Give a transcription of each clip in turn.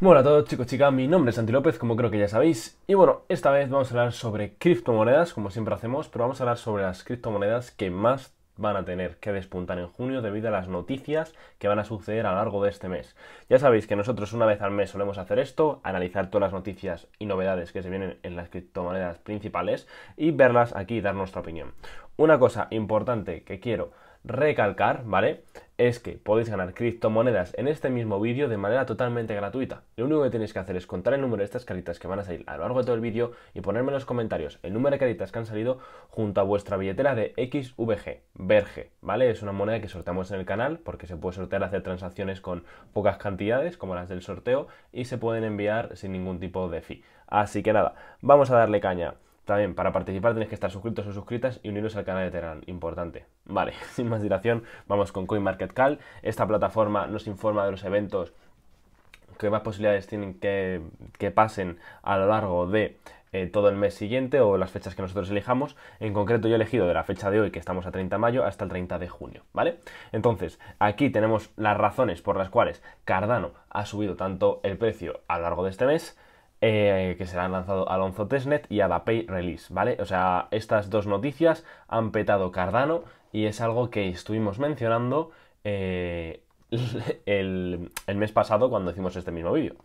Hola a todos chicos, chicas, mi nombre es Santi López, como creo que ya sabéis. Y bueno, esta vez vamos a hablar sobre criptomonedas, como siempre hacemos, pero vamos a hablar sobre las criptomonedas que más van a tener que despuntar en junio debido a las noticias que van a suceder a lo largo de este mes. Ya sabéis que nosotros una vez al mes solemos hacer esto, analizar todas las noticias y novedades que se vienen en las criptomonedas principales y verlas aquí y dar nuestra opinión. Una cosa importante que quiero recalcar, ¿vale? Es que podéis ganar criptomonedas en este mismo vídeo de manera totalmente gratuita. Lo único que tenéis que hacer es contar el número de estas caritas que van a salir a lo largo de todo el vídeo y ponerme en los comentarios el número de caritas que han salido junto a vuestra billetera de XVG, Verge, ¿vale? Es una moneda que sorteamos en el canal porque se puede sortear hacer transacciones con pocas cantidades, como las del sorteo, y se pueden enviar sin ningún tipo de fee. Así que nada, vamos a darle caña. También, para participar tenéis que estar suscritos o suscritas y uniros al canal de Telegram, importante. Vale, sin más dilación, vamos con CoinMarketCal. Esta plataforma nos informa de los eventos que más posibilidades tienen que, que pasen a lo largo de eh, todo el mes siguiente o las fechas que nosotros elijamos. En concreto yo he elegido de la fecha de hoy, que estamos a 30 de mayo, hasta el 30 de junio, ¿vale? Entonces, aquí tenemos las razones por las cuales Cardano ha subido tanto el precio a lo largo de este mes eh, que se han lanzado Alonso Testnet y Adapay Release, ¿vale? O sea, estas dos noticias han petado Cardano y es algo que estuvimos mencionando eh, el mes pasado cuando hicimos este mismo vídeo.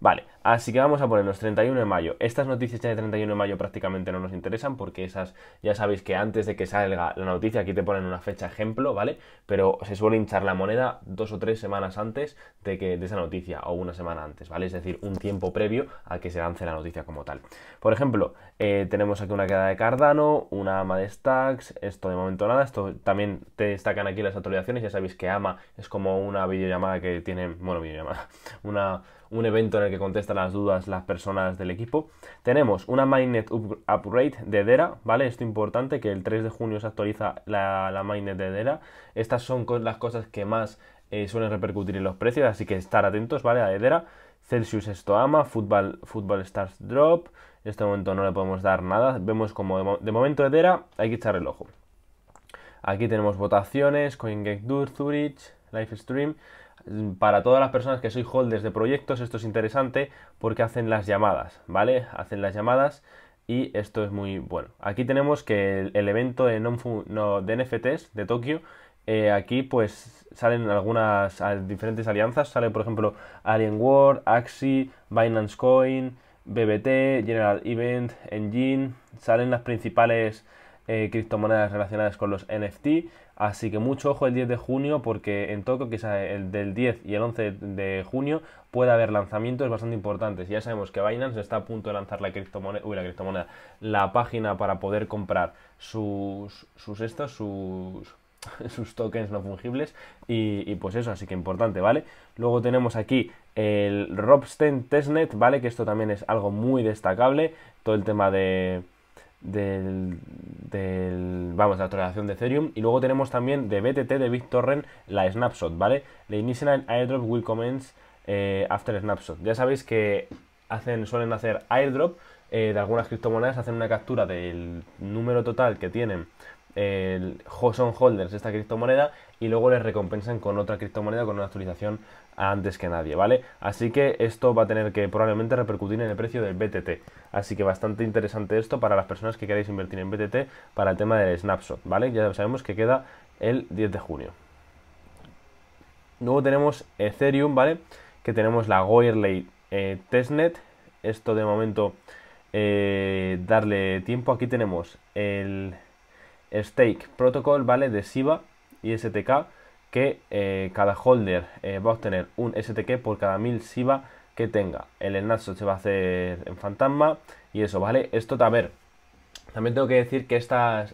Vale, así que vamos a ponernos 31 de mayo. Estas noticias ya de 31 de mayo prácticamente no nos interesan porque esas ya sabéis que antes de que salga la noticia aquí te ponen una fecha ejemplo, ¿vale? Pero se suele hinchar la moneda dos o tres semanas antes de, que, de esa noticia o una semana antes, ¿vale? Es decir, un tiempo previo a que se lance la noticia como tal. Por ejemplo, eh, tenemos aquí una queda de Cardano, una AMA de Stacks, esto de momento nada, esto también te destacan aquí las actualizaciones, ya sabéis que AMA es como una videollamada que tiene, bueno, videollamada, una un evento en el que contestan las dudas las personas del equipo. Tenemos una mainnet upgrade de Dera, ¿vale? Esto es importante, que el 3 de junio se actualiza la, la mainnet de Dera. Estas son las cosas que más eh, suelen repercutir en los precios, así que estar atentos, ¿vale? A Edera, Celsius esto ama, Football, Football Stars Drop. En este momento no le podemos dar nada. Vemos como de, momento Edera hay que echar el ojo. Aquí tenemos votaciones, CoinGecDur, Zurich, Livestream para todas las personas que soy holders de proyectos, esto es interesante porque hacen las llamadas, ¿vale? Hacen las llamadas y esto es muy bueno. Aquí tenemos que el, evento de, NFTs de Tokio, eh, aquí pues salen algunas diferentes alianzas, sale por ejemplo Alienware, Axie, Binance Coin, BBT, General Event, Engine, salen las principales eh, criptomonedas relacionadas con los NFT. Así que mucho ojo el 10 de junio porque en Tokio, quizá eh, el del 10 y el 11 de junio, puede haber lanzamientos bastante importantes. Ya sabemos que Binance está a punto de lanzar la criptomoneda, uy, la criptomoneda, la página para poder comprar sus, sus estos, sus sus tokens no fungibles y, pues eso, así que importante, ¿vale? Luego tenemos aquí el Robsten Testnet, ¿vale? Que esto también es algo muy destacable, todo el tema de, del, del, vamos, la actualización de Ethereum. Y luego tenemos también de BTT de BitTorrent la snapshot, ¿vale? The initial airdrop will commence eh, after snapshot. Ya sabéis que hacen, suelen hacer airdrop eh, de algunas criptomonedas, hacen una captura del número total que tienen el, son holders de esta criptomoneda y luego les recompensan con otra criptomoneda con una actualización antes que nadie, ¿vale? Así que esto va a tener que probablemente repercutir en el precio del BTT. Así que bastante interesante esto para las personas que queráis invertir en BTT para el tema del snapshot, ¿vale? Ya sabemos que queda el 10 de junio. Luego tenemos Ethereum, ¿vale? Que tenemos la Goerley eh, Testnet. Esto de momento eh, darle tiempo. Aquí tenemos el stake protocol, ¿vale? De SIBA y STK, que eh, cada holder eh, va a obtener un STK por cada 1000 SIBA que tenga. El enlace se va a hacer en fantasma y eso, ¿vale? Esto, a ver, también tengo que decir que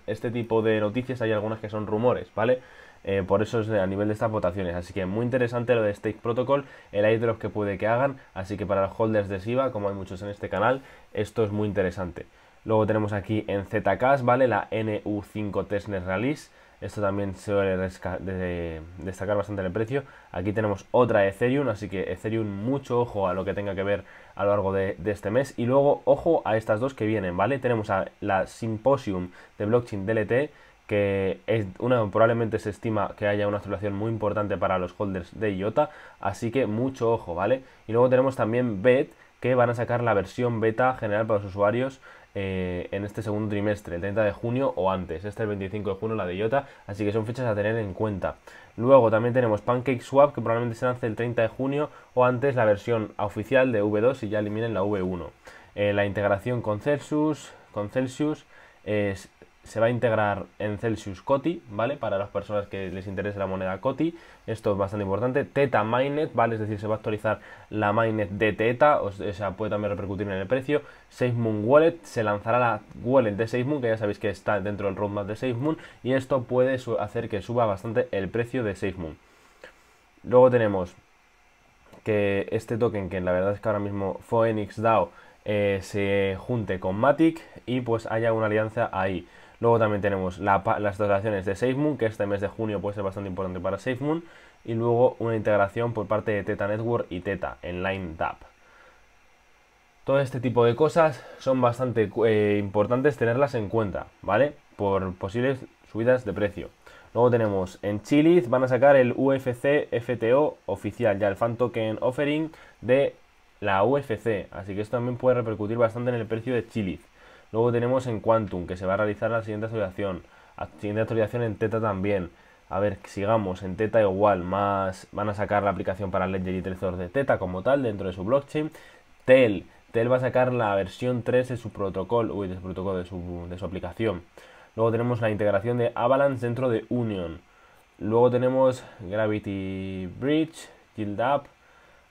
este tipo de noticias hay algunas que son rumores, ¿vale? Eh, por eso es a nivel de estas votaciones. Así que muy interesante lo de Stake Protocol, el los que puede que hagan. Así que para los holders de SIVA, como hay muchos en este canal, esto es muy interesante. Luego tenemos aquí en ZK, ¿vale? La NU5 TESNES Release. Esto también se suele destacar bastante en el precio. Aquí tenemos otra Ethereum, así que Ethereum mucho ojo a lo que tenga que ver a lo largo de, este mes. Y luego ojo a estas dos que vienen, ¿vale? Tenemos a la Symposium de Blockchain DLT, que es una, probablemente se estima que haya una actualización muy importante para los holders de IOTA, así que mucho ojo, ¿vale? Y luego tenemos también BET, que van a sacar la versión beta general para los usuarios eh, en este segundo trimestre, el 30 de junio o antes. Este es el 25 de junio, la de IOTA, así que son fechas a tener en cuenta. Luego también tenemos pancake swap que probablemente se lance el 30 de junio o antes la versión oficial de V2 y ya eliminen la V1. Eh, la integración con Celsius, con Celsius es se va a integrar en Celsius Coti, ¿vale? Para las personas que les interese la moneda Coti, esto es bastante importante. Teta Mainnet, ¿vale? Es decir, se va a actualizar la Mainnet de Teta, o sea, puede también repercutir en el precio. SafeMoon Wallet, se lanzará la wallet de SafeMoon, que ya sabéis que está dentro del roadmap de SafeMoon, y esto puede hacer que suba bastante el precio de SafeMoon. Luego tenemos que este token, que la verdad es que ahora mismo Phoenix DAO eh, se junte con Matic y pues haya una alianza ahí. Luego también tenemos las dotaciones de SafeMoon, que este mes de junio puede ser bastante importante para SafeMoon. Y luego una integración por parte de Teta Network y Teta en Line Todo este tipo de cosas son bastante eh, importantes tenerlas en cuenta, ¿vale? Por posibles subidas de precio. Luego tenemos en Chiliz van a sacar el UFC FTO oficial, ya el fan token offering de la UFC. Así que esto también puede repercutir bastante en el precio de Chiliz. Luego tenemos en Quantum, que se va a realizar la siguiente actualización. siguiente actualización en Teta también. A ver, sigamos, en Teta igual, más van a sacar la aplicación para Ledger y Trezor de Teta como tal dentro de su blockchain. Tel, Tel va a sacar la versión 3 de su protocolo, uy, de su protocolo, de su, aplicación. Luego tenemos la integración de Avalanche dentro de Union. Luego tenemos Gravity Bridge, Guild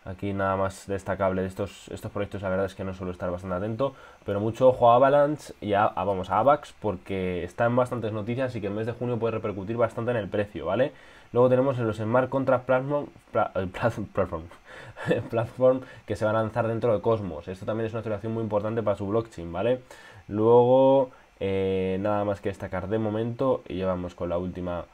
Aquí nada más destacable de estos, estos proyectos, la verdad es que no suelo estar bastante atento, pero mucho ojo a Avalanche y a, vamos, a AVAX porque están bastantes noticias y que el mes de junio puede repercutir bastante en el precio, ¿vale? Luego tenemos los Smart Contract Platform, eh, platform, que se va a lanzar dentro de Cosmos. Esto también es una actualización muy importante para su blockchain, ¿vale? Luego, eh, nada más que destacar de momento y ya vamos con la última...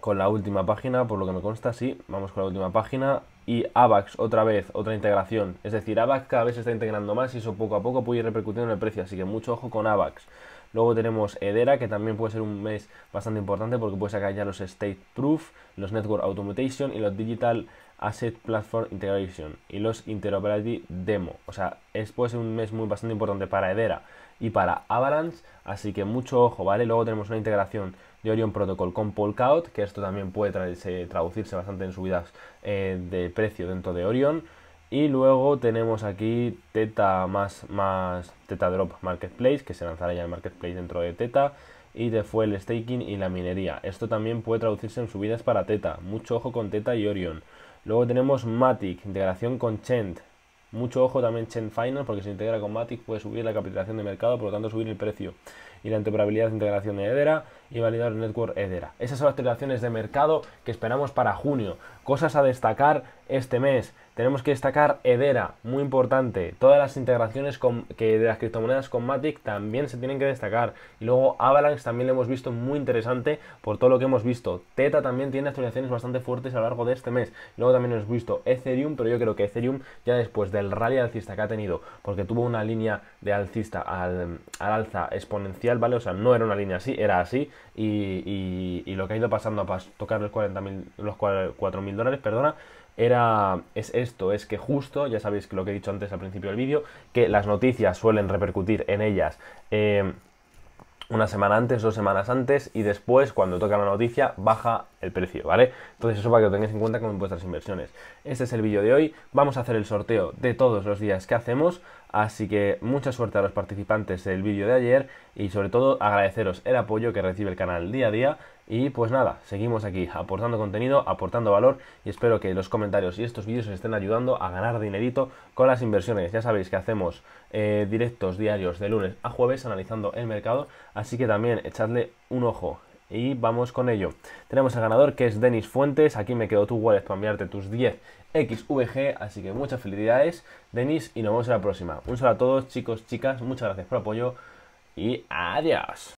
Con la última página, por lo que me consta, sí, vamos con la última página y AVAX otra vez, otra integración. Es decir, AVAX cada vez se está integrando más y eso poco a poco puede ir repercutiendo en el precio, así que mucho ojo con AVAX. Luego tenemos Edera, que también puede ser un mes bastante importante porque puede sacar ya los State Proof, los Network Automation y los Digital Asset Platform Integration y los Interoperability Demo. O sea, es, puede ser un mes muy bastante importante para Edera y para Avalanche, así que mucho ojo, ¿vale? Luego tenemos una integración de Orion Protocol con Polkadot, que esto también puede traducirse bastante en subidas eh, de precio dentro de Orion. Y luego tenemos aquí Teta más, más Teta Drop Marketplace, que se lanzará ya el Marketplace dentro de Teta. Y de fue el staking y la minería. Esto también puede traducirse en subidas para Teta. Mucho ojo con Teta y Orion. Luego tenemos Matic, integración con Chent. Mucho ojo también Chent Final, porque se integra con Matic, puede subir la capitalización de mercado, por lo tanto subir el precio y la interoperabilidad de integración de Edera y validar el network Edera Esas son las actualizaciones de mercado que esperamos para junio. Cosas a destacar este mes. Tenemos que destacar Edera muy importante. Todas las integraciones con, que de las criptomonedas con Matic también se tienen que destacar. Y luego Avalanche también lo hemos visto muy interesante por todo lo que hemos visto. Teta también tiene actualizaciones bastante fuertes a lo largo de este mes. Luego también hemos visto Ethereum, pero yo creo que Ethereum ya después del rally alcista que ha tenido, porque tuvo una línea de alcista al alza exponencial ¿vale? O sea, no era una línea así, era así. Y, lo que ha ido pasando a tocar los 40.000, los 4.000 dólares, perdona, era es esto, es que justo, ya sabéis que lo que he dicho antes al principio del vídeo, que las noticias suelen repercutir en ellas eh, una semana antes, dos semanas antes, y después, cuando toca la noticia, baja el precio, ¿vale? Entonces eso para que lo tengáis en cuenta con vuestras inversiones. Este es el vídeo de hoy, vamos a hacer el sorteo de todos los días que hacemos, Así que mucha suerte a los participantes del vídeo de ayer y sobre todo agradeceros el apoyo que recibe el canal día a día. Y pues nada, seguimos aquí aportando contenido, aportando valor y espero que los comentarios y estos vídeos os estén ayudando a ganar dinerito con las inversiones. Ya sabéis que hacemos eh, directos diarios de lunes a jueves analizando el mercado, así que también echadle un ojo y vamos con ello. Tenemos al ganador que es Denis Fuentes, aquí me quedo tu wallet para enviarte tus 10 XVG, así que muchas felicidades Denis y nos vemos en la próxima. Un saludo a todos chicos, chicas, muchas gracias por apoyo y adiós.